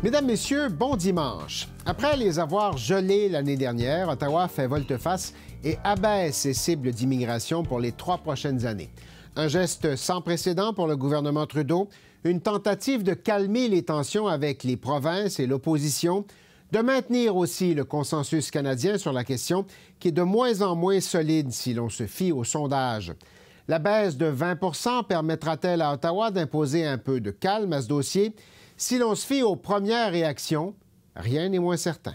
Mesdames, Messieurs, bon dimanche. Après les avoir gelés l'année dernière, Ottawa fait volte-face et abaisse ses cibles d'immigration pour les trois prochaines années. Un geste sans précédent pour le gouvernement Trudeau, une tentative de calmer les tensions avec les provinces et l'opposition, de maintenir aussi le consensus canadien sur la question qui est de moins en moins solide si l'on se fie aux sondages. La baisse de 20 permettra-t-elle à Ottawa d'imposer un peu de calme à ce dossier? Si l'on se fie aux premières réactions, rien n'est moins certain.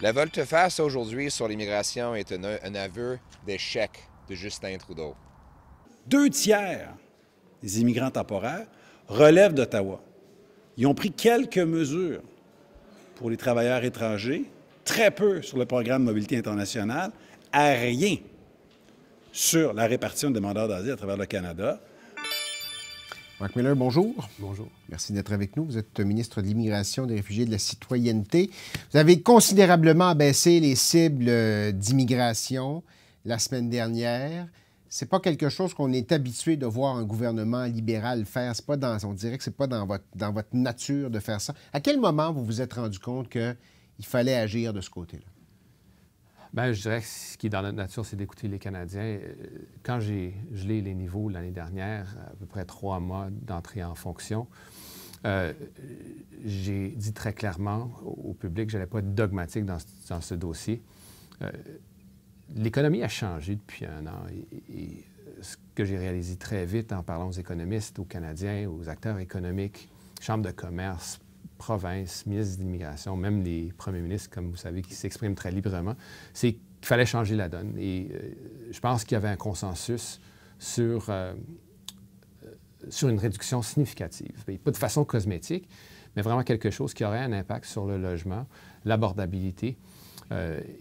La volte-face aujourd'hui sur l'immigration est un, aveu d'échec de Justin Trudeau. Deux tiers des immigrants temporaires relèvent d'Ottawa. Ils ont pris quelques mesures pour les travailleurs étrangers, très peu sur le programme Mobilité internationale, à rien sur la répartition des demandeurs d'asile à travers le Canada. Marc Miller, bonjour. Bonjour. Merci d'être avec nous. Vous êtes ministre de l'Immigration, des Réfugiés et de la Citoyenneté. Vous avez considérablement abaissé les cibles euh, d'immigration la semaine dernière. C'est pas quelque chose qu'on est habitué de voir un gouvernement libéral faire. C'est pas dans, on dirait que c'est pas dans votre, dans votre nature de faire ça. À quel moment vous vous êtes rendu compte qu'il fallait agir de ce côté-là? Bien, je dirais que ce qui est dans notre nature, c'est d'écouter les Canadiens. Euh, quand j'ai gelé les niveaux l'année dernière, à peu près trois mois d'entrée en fonction, euh, j'ai dit très clairement au public que je n'allais pas être dogmatique dans, ce dossier. Euh, l'économie a changé depuis un an et, ce que j'ai réalisé très vite en parlant aux économistes, aux Canadiens, aux acteurs économiques, chambres de commerce, provinces, ministres de l'immigration, même les premiers ministres, comme vous savez, qui s'expriment très librement, c'est qu'il fallait changer la donne. Et euh, je pense qu'il y avait un consensus sur, euh, euh, sur une réduction significative. pas de façon cosmétique, mais vraiment quelque chose qui aurait un impact sur le logement, l'abordabilité.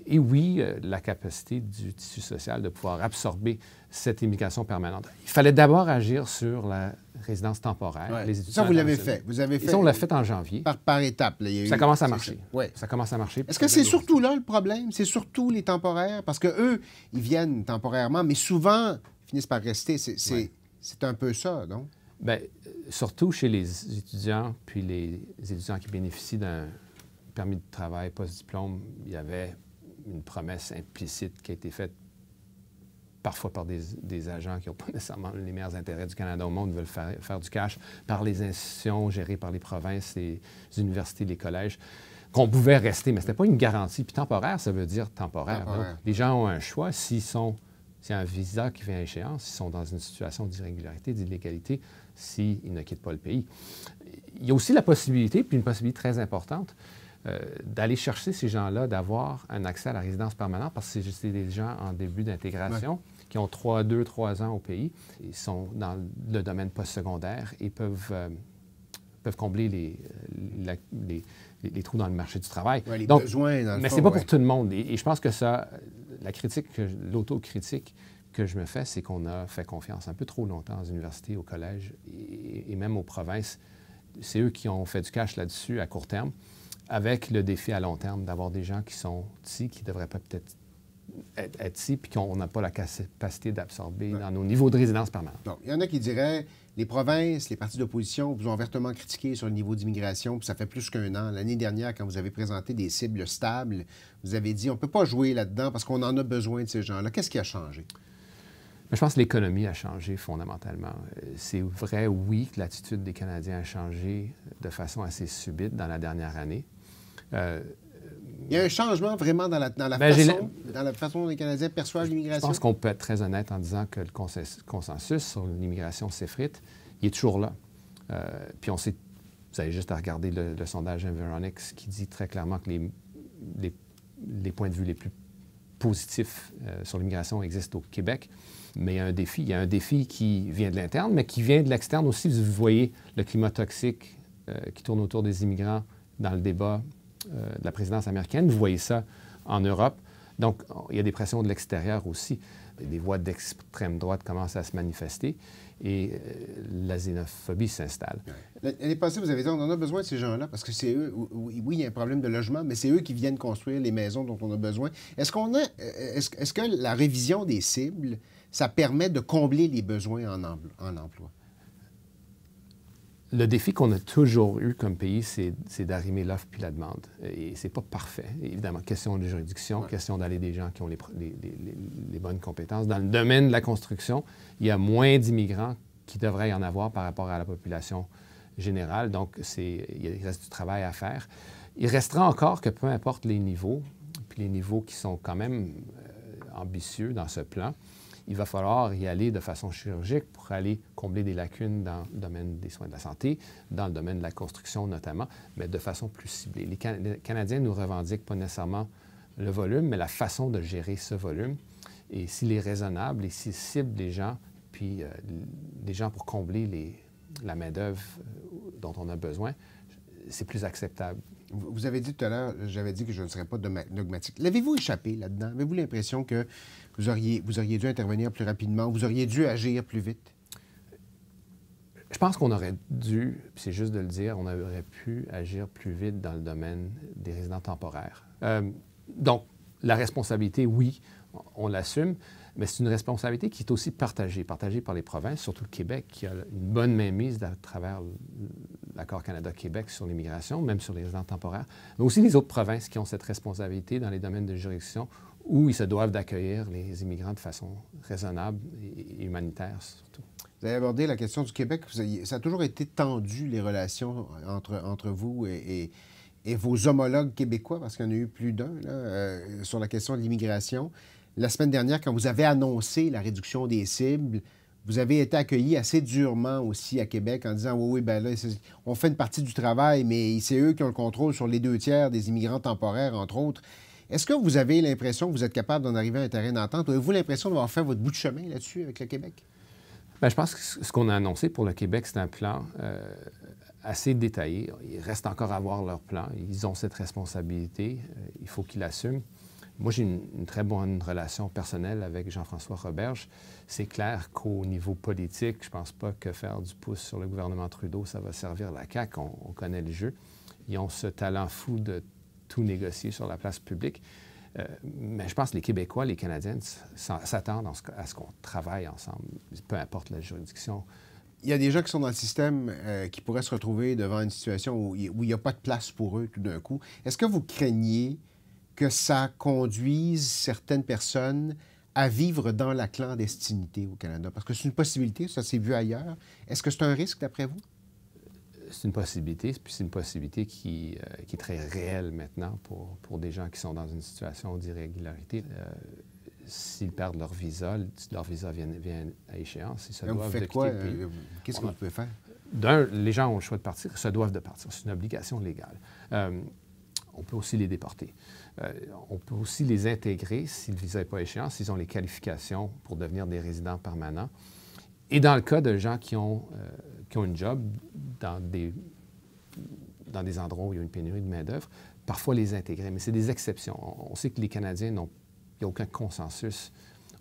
et oui, la capacité du tissu social de pouvoir absorber cette immigration permanente. Il fallait d'abord agir sur la résidence temporaire. Les étudiants ça, vous l'avez fait. Vous avez fait. ça, on l'a fait en janvier. Par, par étapes. Là, ça, commence commence à marcher. Ça commence à marcher. Est-ce que c'est surtout là le problème? C'est surtout les temporaires? Parce que eux, ils viennent temporairement, mais souvent, ils finissent par rester. C'est un peu ça, donc? Bien, euh, surtout chez les étudiants, puis les étudiants qui bénéficient d'un permis de travail post-diplôme, il y avait une promesse implicite qui a été faite parfois par des, agents qui n'ont pas nécessairement les meilleurs intérêts du Canada au monde, veulent faire, du cash, par les institutions gérées par les provinces, les universités, les collèges, qu'on pouvait rester. Mais ce n'était pas une garantie. Puis temporaire, ça veut dire temporaire. les gens ont un choix. S'ils sont, s'il y a un visa qui vient à échéance, s'ils sont dans une situation d'irrégularité, d'illégalité, s'ils ne quittent pas le pays. Il y a aussi la possibilité, puis une possibilité très importante, euh, d'aller chercher ces gens-là, d'avoir un accès à la résidence permanente, parce que c'est des gens en début d'intégration qui ont 3, 2, 3 ans au pays. Ils sont dans le domaine postsecondaire et peuvent, euh, combler euh, les, trous dans le marché du travail. Donc, besoins, mais ce n'est pas pour tout le monde. Et, je pense que ça, la critique, l'autocritique, que je me fais, c'est qu'on a fait confiance un peu trop longtemps aux universités, aux collèges et même aux provinces. C'est eux qui ont fait du cash là-dessus à court terme avec le défi à long terme d'avoir des gens qui sont ici, qui ne devraient pas peut-être être, ici, puis qu'on n'a pas la capacité d'absorber dans nos niveaux de résidence permanente. Donc, il y en a qui diraient les provinces, les partis d'opposition vous ont vertement critiqué sur le niveau d'immigration, puis ça fait plus qu'un an. L'année dernière, quand vous avez présenté des cibles stables, vous avez dit on ne peut pas jouer là-dedans parce qu'on en a besoin de ces gens-là. Qu'est-ce qui a changé? je pense que l'économie a changé fondamentalement. Euh, c'est vrai, oui, que l'attitude des Canadiens a changé de façon assez subite dans la dernière année. Euh, il y a un changement vraiment dans la, dans la, ben, façon, dans la façon dont les Canadiens perçoivent l'immigration? Je pense qu'on peut être très honnête en disant que le consensus sur l'immigration s'effrite. Il est toujours là. Euh, puis on sait, vous avez juste à regarder le, sondage Environics qui dit très clairement que les, les, points de vue les plus positifs euh, sur l'immigration existent au Québec. Mais il y a un défi. Il y a un défi qui vient de l'interne, mais qui vient de l'externe aussi. Vous voyez le climat toxique qui tourne autour des immigrants dans le débat euh, de la présidence américaine. Vous voyez ça en Europe. Donc, il y a des pressions de l'extérieur aussi. Des voix d'extrême droite commencent à se manifester et euh, la xénophobie s'installe. L'année passée, vous avez dit on a besoin de ces gens-là parce que c'est eux, oui, il y a un problème de logement, mais c'est eux qui viennent construire les maisons dont on a besoin. Est-ce qu'on euh, est-ce, que la révision des cibles, ça permet de combler les besoins en emploi? le défi qu'on a toujours eu comme pays, c'est d'arrimer l'offre puis la demande. Et n'est pas parfait, évidemment. Question de juridiction, question d'aller des gens qui ont les, bonnes compétences. Dans le domaine de la construction, il y a moins d'immigrants qui devraient y en avoir par rapport à la population générale. Donc, il reste du travail à faire. Il restera encore que peu importe les niveaux, puis les niveaux qui sont quand même euh, ambitieux dans ce plan, il va falloir y aller de façon chirurgique pour aller combler des lacunes dans le domaine des soins de la santé, dans le domaine de la construction notamment, mais de façon plus ciblée. Les, Canadiens ne nous revendiquent pas nécessairement le volume, mais la façon de gérer ce volume. Et s'il est raisonnable et s'il cible des gens, puis des euh, gens pour combler les, la main-d'œuvre euh, dont on a besoin, c'est plus acceptable vous avez dit tout à l'heure, j'avais dit que je ne serais pas dogmatique. L'avez-vous échappé là-dedans? Avez-vous l'impression que vous auriez, vous auriez dû intervenir plus rapidement, vous auriez dû agir plus vite? Je pense qu'on aurait dû, c'est juste de le dire, on aurait pu agir plus vite dans le domaine des résidents temporaires. Euh, donc, la responsabilité, oui, on l'assume, mais c'est une responsabilité qui est aussi partagée, partagée par les provinces, surtout le Québec, qui a une bonne mainmise à travers l'accord Canada-Québec sur l'immigration, même sur les résidents temporaires, mais aussi les autres provinces qui ont cette responsabilité dans les domaines de juridiction où ils se doivent d'accueillir les immigrants de façon raisonnable et humanitaire surtout. Vous avez abordé la question du Québec. ça a toujours été tendu, les relations entre, entre vous et, et, vos homologues québécois, parce qu'il y en a eu plus d'un, euh, sur la question de l'immigration. La semaine dernière, quand vous avez annoncé la réduction des cibles, vous avez été accueilli assez durement aussi à Québec en disant oui, oui, ben là, on fait une partie du travail, mais c'est eux qui ont le contrôle sur les deux tiers des immigrants temporaires, entre autres. Est-ce que vous avez l'impression que vous êtes capable d'en arriver à un terrain d'entente? Avez-vous l'impression d'avoir fait votre bout de chemin là-dessus avec le Québec? Bien, je pense que ce qu'on a annoncé pour le Québec, c'est un plan euh, assez détaillé. Il reste encore à voir leur plan. Ils ont cette responsabilité. Euh, il faut qu'ils l'assument. Moi, j'ai une, très bonne relation personnelle avec Jean-François Roberge. C'est clair qu'au niveau politique, je ne pense pas que faire du pouce sur le gouvernement Trudeau, ça va servir la CAQ. On, connaît le jeu. Ils ont ce talent fou de tout négocier sur la place publique. Euh, mais je pense que les Québécois, les Canadiens s'attendent à ce qu'on travaille ensemble, peu importe la juridiction il y a des gens qui sont dans le système euh, qui pourraient se retrouver devant une situation où il n'y a pas de place pour eux tout d'un coup. Est-ce que vous craignez que ça conduise certaines personnes à vivre dans la clandestinité au Canada? Parce que c'est une possibilité, ça s'est vu ailleurs. Est-ce que c'est un risque, d'après vous? C'est une possibilité, puis c'est une possibilité qui, euh, qui, est très réelle maintenant pour, des gens qui sont dans une situation d'irrégularité. Euh, s'ils perdent leur visa, leur visa vient, à échéance, ils se Donc doivent de quoi? Euh, qu'est-ce qu'on peut faire? D'un, les gens ont le choix de partir, se doivent de partir. C'est une obligation légale on peut aussi les déporter. Euh, on peut aussi les intégrer s'ils le visa pas échéant, s'ils ont les qualifications pour devenir des résidents permanents. Et dans le cas de gens euh, qui ont, une job dans des, dans des endroits où il y a une pénurie de main-d'œuvre, parfois les intégrer. Mais c'est des exceptions. On, sait que les Canadiens n'ont aucun consensus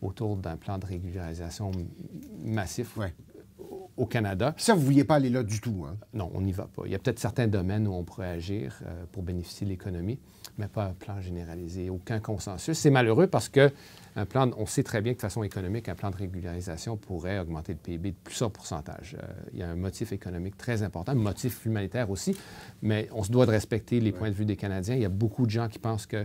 autour d'un plan de régularisation massif au Canada. Ça, vous ne vouliez pas aller là du tout. Hein? Non, on n'y va pas. Il y a peut-être certains domaines où on pourrait agir euh, pour bénéficier de l'économie, mais pas un plan généralisé, aucun consensus. C'est malheureux parce que un plan, on sait très bien que de façon économique, un plan de régularisation pourrait augmenter le PIB de plus pourcentages. pourcentage. Euh, il y a un motif économique très important, un motif humanitaire aussi, mais on se doit de respecter les points de vue des Canadiens. Il y a beaucoup de gens qui pensent que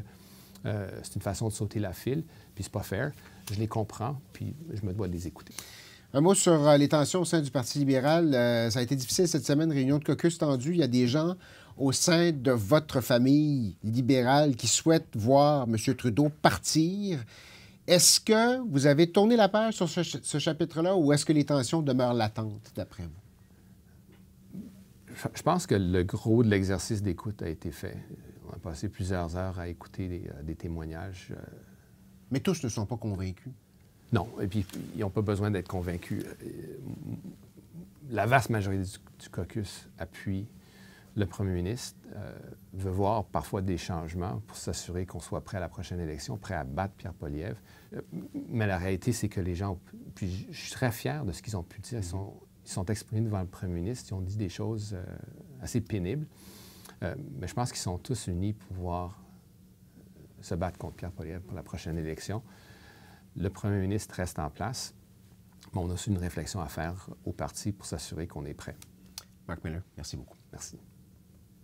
euh, c'est une façon de sauter la file, puis c'est pas faire. Je les comprends, puis je me dois de les écouter. Un mot sur euh, les tensions au sein du Parti libéral. Euh, ça a été difficile cette semaine, réunion de caucus tendue. Il y a des gens au sein de votre famille libérale qui souhaitent voir M. Trudeau partir. Est-ce que vous avez tourné la page sur ce, chapitre-là ou est-ce que les tensions demeurent latentes, d'après vous? Je pense que le gros de l'exercice d'écoute a été fait. On a passé plusieurs heures à écouter des euh, témoignages. Mais tous ne sont pas convaincus. Non. Et puis, ils n'ont pas besoin d'être convaincus. Euh, la vaste majorité du, caucus appuie le premier ministre euh, veut voir parfois des changements pour s'assurer qu'on soit prêt à la prochaine élection, prêt à battre Pierre Poliev. Euh, mais la réalité, c'est que les gens. Puis je suis très fier de ce qu'ils ont pu dire. Ils sont, sont, exprimés devant le premier ministre. Ils ont dit des choses assez pénibles. mais je pense qu'ils sont tous unis pour pouvoir se battre contre Pierre Poliev pour la prochaine élection. Le premier ministre reste en place, mais on a aussi une réflexion à faire au parti pour s'assurer qu'on est prêt. Marc Miller, merci beaucoup. Merci.